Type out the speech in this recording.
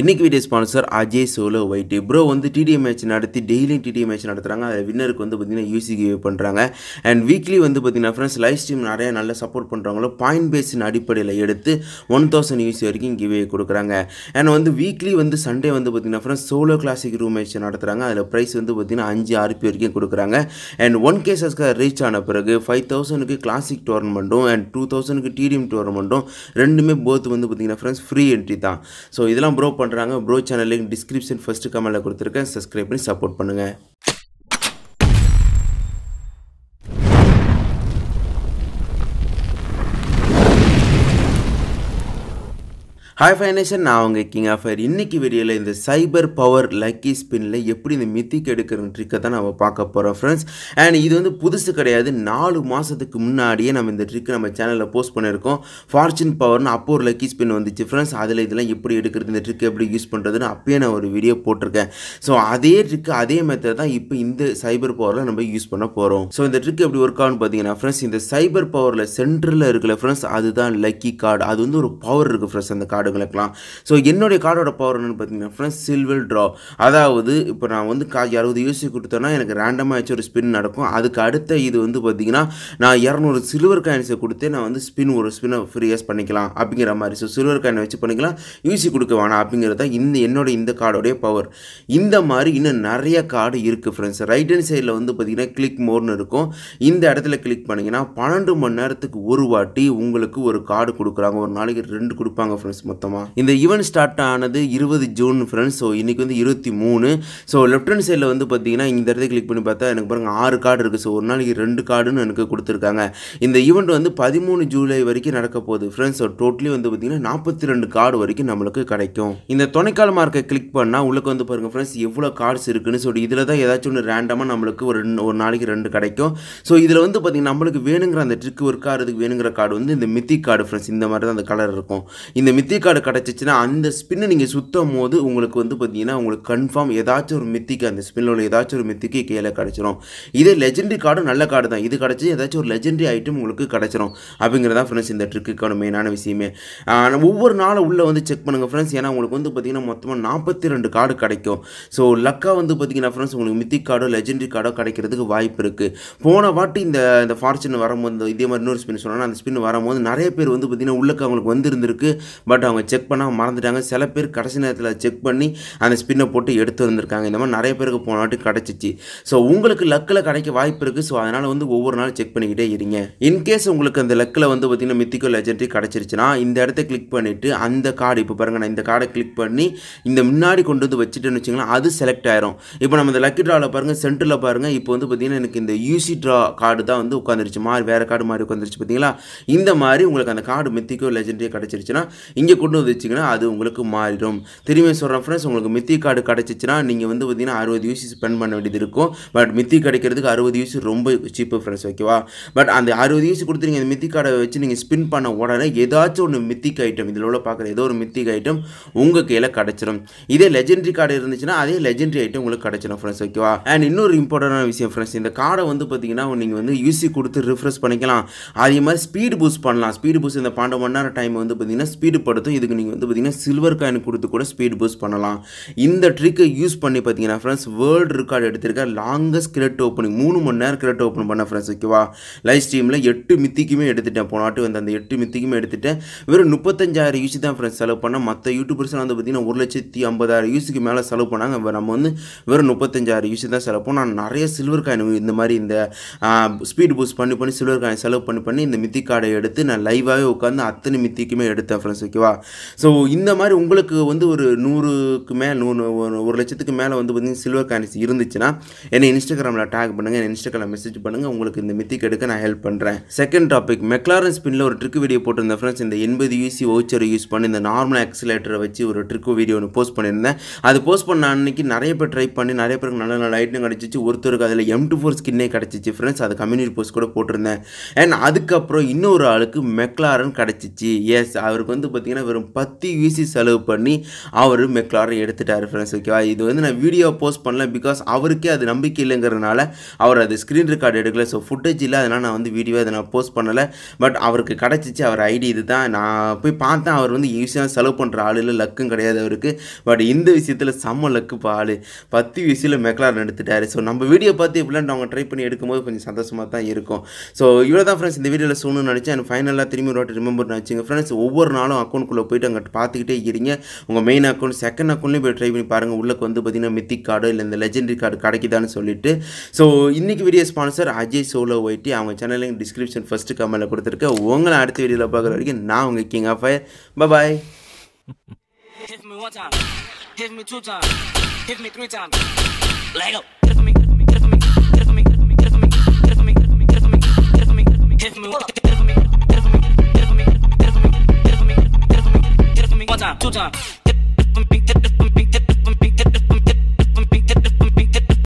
இன்றைக்கி video sponsor Ajay solo white bro வந்து TDM match நடத்தி டெய்லியும் டிடிஎம் மேட்ச் நடத்துகிறாங்க அதில் வின்னருக்கு வந்து பார்த்திங்கன்னா யூசி கிவ் பண்ணுறாங்க அண்ட் வீக்லி வந்து பார்த்திங்கன்னா ஃப்ரெண்ட்ஸ் லைவ் ஸ்ட்ரீம் நிறைய நல்லா சப்போர்ட் பண்ணுறவங்களும் பாயிண்ட் பேஸின் அடிப்படையில் எடுத்து ஒன் தௌசண்ட் யூசி வரைக்கும் கிவே கொடுக்குறாங்க அண்ட் வந்து வீக்லி வந்து சண்டே வந்து பார்த்திங்கன்னா friends solo classic room match நடத்துகிறாங்க அதில் ப்ரைஸ் வந்து பார்த்திங்கன்னா அஞ்சு ஆர்பி வரைக்கும் கொடுக்குறாங்க அண்ட் ஒன் கே சஸ்கார் ரீச் ஆன பிறகு ஃபைவ் தௌசண்ட்க்கு கிளாசிக் டோர்னமெண்ட்டும் அண்ட் டூ தௌசண்ட்க்கு டிடிஎம் டோர்னமெண்ட்டும் ரெண்டுமே போத் வந்து பார்த்திங்கன்னா ஃப்ரெண்ட்ஸ் ஃப்ரீ என்ட்ரி தான் ஸோ இதெல்லாம் ப்ரோ பண்ணுறாங்க bro channel link description first கமெண்ட்டில் கொடுத்துருக்கேன் சப்ஸ்கிரைப் பண்ணி சப்போர்ட் பண்ணுங்கள் ஹாய் ஃபைனேஷன் நான் அவங்க கிங் ஆஃபர் இன்றைக்கி வீடியோவில் இந்த சைபர் பவர் லக்கி ஸ்பின்னில் எப்படி இந்த மித்திக்கு எடுக்கிற ட்ரிக்கை தான் நம்ம பார்க்க போகிறோம் ஃப்ரெண்ட்ஸ் அண்ட் இது வந்து புதுசு கிடையாது நாலு மாதத்துக்கு முன்னாடியே நம்ம இந்த ட்ரிக்கை நம்ம சேனலில் போஸ்ட் பண்ணியிருக்கோம் ஃபார்ச்சூன் பவர்னு அப்போ ஒரு லக்கி ஸ்பின் வந்துச்சு ஃப்ரெண்ட்ஸ் அதில் இதெல்லாம் எப்படி எடுக்கிறது இந்த ட்ரிக் எப்படி யூஸ் பண்ணுறதுன்னு அப்பயே நான் ஒரு வீடியோ போட்டிருக்கேன் ஸோ அதே ட்ரிக்கு அதே மெத்தட் தான் இப்போ இந்த சைபர் பவரில் நம்ம யூஸ் பண்ண போகிறோம் ஸோ இந்த ட்ரிக் எப்படி ஒர்க் ஆகும்னு பார்த்தீங்கன்னா ஃப்ரெண்ட்ஸ் இந்த சைபர் பவரில் சென்டரில் இருக்கிற ஃப்ரெண்ட்ஸ் அதுதான் லக்கி கார்டு அது வந்து ஒரு பவர் இருக்குது ஃப்ரெண்ட்ஸ் அந்த கார்டு கார்டுகளுக்கெல்லாம் ஸோ என்னுடைய கார்டோட பவர் என்னென்னு பார்த்தீங்கன்னா ஃப்ரெண்ட்ஸ் சில்வர் ட்ரா அதாவது இப்போ நான் வந்து கா அறுபது யூசி கொடுத்தேன்னா எனக்கு ரேண்டமாக ஆச்சு ஒரு ஸ்பின் நடக்கும் அதுக்கு அடுத்த இது வந்து பார்த்தீங்கன்னா நான் இரநூறு சில்வர் காயின்ஸை கொடுத்தே நான் வந்து ஸ்பின் ஒரு ஸ்பின்னை ஃப்ரீயாஸ் பண்ணிக்கலாம் அப்படிங்கிற மாதிரி ஸோ சில்வர் காயினை வச்சு பண்ணிக்கலாம் யூசி கொடுக்க வேணாம் அப்படிங்கிறத இந்த என்னோட இந்த கார்டோடைய பவர் இந்த மாதிரி இன்னும் நிறைய கார்டு இருக்குது ஃப்ரெண்ட்ஸ் ரைட் ஹேண்ட் சைடில் வந்து பார்த்தீங்கன்னா கிளிக் மோர்னு இருக்கும் இந்த இடத்துல கிளிக் பண்ணிங்கன்னா பன்னெண்டு மணி நேரத்துக்கு ஒரு வாட்டி உங்களுக்கு ஒரு கார்டு கொடுக்குறாங்க ஒரு நாளைக்கு ரெண்டு கொடுப்பாங்க ஃப்ரெண்ட்ஸ் மொத்தமாக இந்த ஈவெண்ட் ஸ்டார்ட் ஆனது இருபது ஜூன் ஃப்ரெண்ட்ஸ் ஸோ இன்றைக்கி வந்து இருபத்தி மூணு ஸோ லெஃப்ட் ஹேண்ட் சைடில் வந்து பார்த்தீங்கன்னா இந்த இடத்த கிளிக் பண்ணி பார்த்தா எனக்கு பாருங்கள் ஆறு கார்டு இருக்குது ஸோ ஒரு நாளைக்கு ரெண்டு கார்டுன்னு எனக்கு கொடுத்துருக்காங்க இந்த ஈவெண்ட் வந்து பதிமூணு ஜூலை வரைக்கும் நடக்க போகுது ஃப்ரெண்ட்ஸ் ஸோ டோட்டலி வந்து பார்த்தீங்கன்னா நாற்பத்தி ரெண்டு கார்டு வரைக்கும் நம்மளுக்கு கிடைக்கும் இந்த துணைக்கால மார்க்கை கிளிக் பண்ணால் உங்களுக்கு வந்து பாருங்கள் ஃப்ரெண்ட்ஸ் எவ்வளோ கார்ட்ஸ் இருக்குன்னு சொல்லி இதில் தான் ஏதாச்சும் ஒன்று ரேண்டமாக நம்மளுக்கு ஒரு ஒரு நாளைக்கு ரெண்டு கிடைக்கும் ஸோ இதில் வந்து பார்த்திங்கன்னா நம்மளுக்கு வேணுங்கிற அந்த ட்ரிக் ஒரு கார்டுக்கு வேணுங்கிற கார்டு வந்து இந்த மித்தி கார்டு ஃப்ரெண்ட்ஸ் இந்த மாதிரி தான் அந்த கலர் இருக்கும் இந்த மித்தி கார்டு கிடச்சிச்சின்னா அந்த ஸ்பின்னு நீங்கள் சுற்றும் போது உங்களுக்கு வந்து பார்த்தீங்கன்னா உங்களுக்கு கன்ஃபார்ம் ஏதாச்சும் ஒரு மித்திக்கு அந்த ஸ்பின்னோட ஏதாச்சும் ஒரு மித்திக்கு கீழே கிடச்சிரும் இதே லெஜெண்டரி கார்டும் நல்ல கார்டு தான் இது கிடச்சி ஏதாச்சும் ஒரு லெஜெண்டரி ஐட்டம் உங்களுக்கு கிடச்சிரும் அப்படிங்கிறதா ஃப்ரெண்ட்ஸ் இந்த ட்ரிக்குக்கான மெயினான விஷயமே ஒவ்வொரு நாளும் உள்ளே வந்து செக் பண்ணுங்கள் ஃப்ரெண்ட்ஸ் ஏன்னா உங்களுக்கு வந்து பார்த்தீங்கன்னா மொத்தமாக நாற்பத்தி ரெண்டு கார்டு கிடைக்கும் ஸோ லக்காக வந்து பார்த்தீங்கன்னா ஃப்ரெண்ட்ஸ் உங்களுக்கு மித்திக் கார்டோ லெஜெண்டரி கார்டோ கிடைக்கிறதுக்கு வாய்ப்பு இருக்குது போன வாட்டி இந்த இந்த ஃபார்ச்சுன் வரும்போது இதே மாதிரி இன்னொரு ஸ்பின் சொன்னால் அந்த ஸ்பின் வரும்போது நிறைய பேர் வந்து பார்த்தீங்கன்னா உள்ளக்க அவங்களுக்கு வந்திருந்திருக்கு பட் அவங்க செக் பண்ணால் மறந்துட்டாங்க சில பேர் கடைசி நேரத்தில் செக் பண்ணி அந்த ஸ்பின்னை போட்டு எடுத்து வந்திருக்காங்க இந்த மாதிரி நிறைய பேருக்கு போனாட்டு கிடச்சிச்சு ஸோ உங்களுக்கு லக்கில் கிடைக்க வாய்ப்பு இருக்குது ஸோ அதனால் வந்து ஒவ்வொரு நாள் செக் பண்ணிக்கிட்டே இருங்க இன்கேஸ் உங்களுக்கு அந்த லக்கில் வந்து பார்த்திங்கன்னா மித்திக்கல் லெஜெண்ட்ரி கிடச்சிருச்சுன்னா இந்த இடத்த கிளிக் பண்ணிவிட்டு அந்த கார்டு இப்போ பாருங்கள் நான் இந்த கார்டை கிளிக் பண்ணி இந்த முன்னாடி கொண்டு வந்து வச்சுட்டு வச்சிங்களேன் அது செலக்ட் ஆயிரும் இப்போ நம்ம இந்த லக்கி ட்ராவில் பாருங்கள் சென்டரில் பாருங்கள் இப்போ வந்து பார்த்திங்கன்னா எனக்கு இந்த யூசி ட்ரா கார்டு தான் வந்து உட்காந்துருச்சு மாதிரி வேறு கார்டு மாதிரி உட்காந்துருச்சு பார்த்தீங்களா இந்த மாதிரி உங்களுக்கு அந்த கார்டு மித்திக்கோ லெஜெண்ட்ரி கிடச்சிருச்சுன்னா இங்கே கொண்டு வந்துச்சிங்கன்னா அது உங்களுக்கு மாறிடும் திரும்பி சொல்கிறேன் ஃப்ரெண்ட்ஸ் உங்களுக்கு மித்தி கார்டு கிடச்சிச்சின்னா நீங்கள் வந்து பார்த்திங்கன்னா அறுபது யூசி ஸ்பெண்ட் பண்ண வேண்டியது இருக்கும் பட் மித்தி கிடைக்கிறதுக்கு அறுபது யூசி ரொம்ப சீப்பு ஃப்ரெண்ட்ஸ் ஓகேவா பட் அந்த அறுபது யூசி கொடுத்து நீங்கள் மித்தி கார்டை வச்சு நீங்கள் ஸ்பின் பண்ண உடனே ஏதாச்சும் ஒன்று மித்திக் ஐட்டம் இதில் உள்ள பார்க்குற ஏதோ ஒரு மித்திக் ஐட்டம் உங்கள் கையில் கிடச்சிடும் இதே லெஜெண்டரி கார்டு இருந்துச்சுன்னா அதே லெஜெண்டரி ஐட்டம் உங்களுக்கு கிடச்சிடும் ஃப்ரெண்ட்ஸ் ஓகேவா அண்ட் இன்னொரு இம்பார்ட்டண்டான விஷயம் ஃப்ரெண்ட்ஸ் இந்த கார்டை வந்து பார்த்தீங்கன்னா நீங்கள் வந்து யூசி கொடுத்து ரிஃப்ரெஷ் பண்ணிக்கலாம் அதே மாதிரி ஸ்பீடு பூஸ்ட் பண்ணலாம் ஸ்பீடு பூஸ்ட் இந்த பாண்ட மணி நேரம் டைம் வந்து பார்த்தீங்கன்னா ஸ்பீடு படுத்து மட்டும் இதுக்கு நீங்கள் வந்து பார்த்தீங்கன்னா சில்வர் காயின் கொடுத்து கூட ஸ்பீட் பூஸ்ட் பண்ணலாம் இந்த ட்ரிக்கை யூஸ் பண்ணி பார்த்தீங்கன்னா ஃப்ரெண்ட்ஸ் வேர்ல்டு ரெக்கார்டு எடுத்திருக்க லாங்கஸ்ட் கிரெட் ஓப்பனிங் மூணு மணி நேரம் கிரெட் ஓப்பன் பண்ண ஃப்ரெண்ட்ஸ் ஓகேவா லைவ் ஸ்ட்ரீமில் எட்டு மித்திக்குமே எடுத்துட்டேன் போனாட்டு வந்து அந்த எட்டு மித்திக்குமே எடுத்துட்டேன் வெறும் முப்பத்தஞ்சாயிரம் யூஸ் தான் ஃப்ரெண்ட்ஸ் செலவு பண்ணால் மற்ற யூடியூபர்ஸ்லாம் வந்து பார்த்தீங்கன்னா ஒரு லட்சத்தி ஐம்பதாயிரம் யூஸுக்கு மேலே செலவு பண்ணாங்க நம்ம வந்து வெறும் முப்பத்தஞ்சாயிரம் யூஸ் தான் செலவு பண்ணோம் நான் நிறைய சில்வர் காயின் இந்த மாதிரி இந்த ஸ்பீட் பூஸ்ட் பண்ணி பண்ணி சில்வர் காயின் செலவு பண்ணி பண்ணி இந்த மித்தி கார்டை எடுத்து நான் லைவாகவே உட்காந்து அத்தனை மித்திக்குமே எடுத்தேன் ஃப்ரெண்ட்ஸ் ஓகேவா ஸோ இந்த மாதிரி உங்களுக்கு வந்து ஒரு நூறுக்கு மேலே நூறு ஒரு லட்சத்துக்கு மேலே வந்து பார்த்திங்கன்னா சில்வர் காயின்ஸ் இருந்துச்சுன்னா என்னை இன்ஸ்டாகிராமில் டேக் பண்ணுங்கள் என்னை இன்ஸ்டாகிராம் மெசேஜ் பண்ணுங்கள் உங்களுக்கு இந்த மித்தி கெடுக்க நான் ஹெல்ப் பண்ணுறேன் செகண்ட் டாபிக் மெக்லாரன் ஸ்பின்னில் ஒரு ட்ரிக் வீடியோ போட்டிருந்தேன் ஃப்ரெண்ட்ஸ் இந்த எண்பது யூசி வவுச்சரை யூஸ் பண்ணி இந்த நார்மல் ஆக்சிலேட்டரை வச்சு ஒரு ட்ரிக் வீடியோ ஒன்று போஸ்ட் பண்ணியிருந்தேன் அது போஸ்ட் பண்ண அன்னைக்கு நிறைய பேர் ட்ரை பண்ணி நிறைய பேருக்கு நல்ல நல்ல லைட்டும் கிடச்சிச்சு ஒருத்தருக்கு அதில் எம் டூ ஃபோர் ஸ்கின்னே கிடச்சிச்சு ஃப்ரெண்ட்ஸ் அது கம்யூனிட்டி போஸ்ட் கூட போட்டிருந்தேன் அண்ட் அதுக்கப்புறம் இன்னொரு ஆளுக்கு மெக்லாரன் கிடச்சிச்சு எஸ் அவருக்கு வந்து பார்த்திங்கன்னா வெறும் பத்து யூசி செலவு பண்ணி அவர் மெக்லாரை எடுத்துட்டார் ஃப்ரெண்ட்ஸ் ஓகேவா இது வந்து நான் வீடியோ போஸ்ட் பண்ணல பிகாஸ் அவருக்கே அது நம்பிக்கை இல்லைங்கிறதுனால அவர் அது ஸ்க்ரீன் ரெக்கார்டு எடுக்கல ஸோ ஃபுட்டேஜ் இல்லை அதனால் நான் வந்து வீடியோ அதை நான் போஸ்ட் பண்ணலை பட் அவருக்கு கிடச்சிச்சு அவர் ஐடி இது தான் நான் போய் பார்த்தேன் அவர் வந்து ஈஸியாக செலவு பண்ணுற ஆள் இல்லை லக்கும் கிடையாது அவருக்கு பட் இந்த விஷயத்தில் செம்ம லக்கு இப்போ ஆள் பத்து யூசியில் மெக்லாரை எடுத்துட்டார் ஸோ நம்ம வீடியோ பார்த்து எப்படிலாம் அவங்க ட்ரை பண்ணி எடுக்கும்போது கொஞ்சம் சந்தோஷமாக தான் இருக்கும் ஸோ இவ்வளோ தான் ஃப்ரெண்ட்ஸ் இந்த வீடியோவில் சொன்னு நினச்சேன் அண்ட் ஃபைனலாக திரும்பி ஒரு வாட்டி ரிமெம்பர் நினச்சிங்க ஃப்ரெண்ட்ஸ் ஒவ்வொரு நாளும் அக்கௌண்ட்குள்ளே உள்ளே போய்ட்டு அங்கே பார்த்துக்கிட்டே இருங்க உங்கள் மெயின் அக்கௌண்ட் செகண்ட் அக்கௌண்ட்லேயும் போய் ட்ரை பண்ணி பாருங்கள் உள்ளுக்கு வந்து பார்த்திங்கன்னா மித்திக் கார்டு இல்லை இந்த லெஜெண்டரி கார்டு கிடைக்குதான்னு சொல்லிட்டு ஸோ இன்றைக்கி video sponsor Ajay solo white அவங்க சேனலில் டிஸ்கிரிப்ஷன் ஃபஸ்ட்டு கமெண்டில் கொடுத்துருக்கேன் உங்களை அடுத்த வீடியோவில் பார்க்குற வரைக்கும் நான் உங்கள் king of fire boy Hit me one time, hit me two times, hit me three times. Lego. soldier.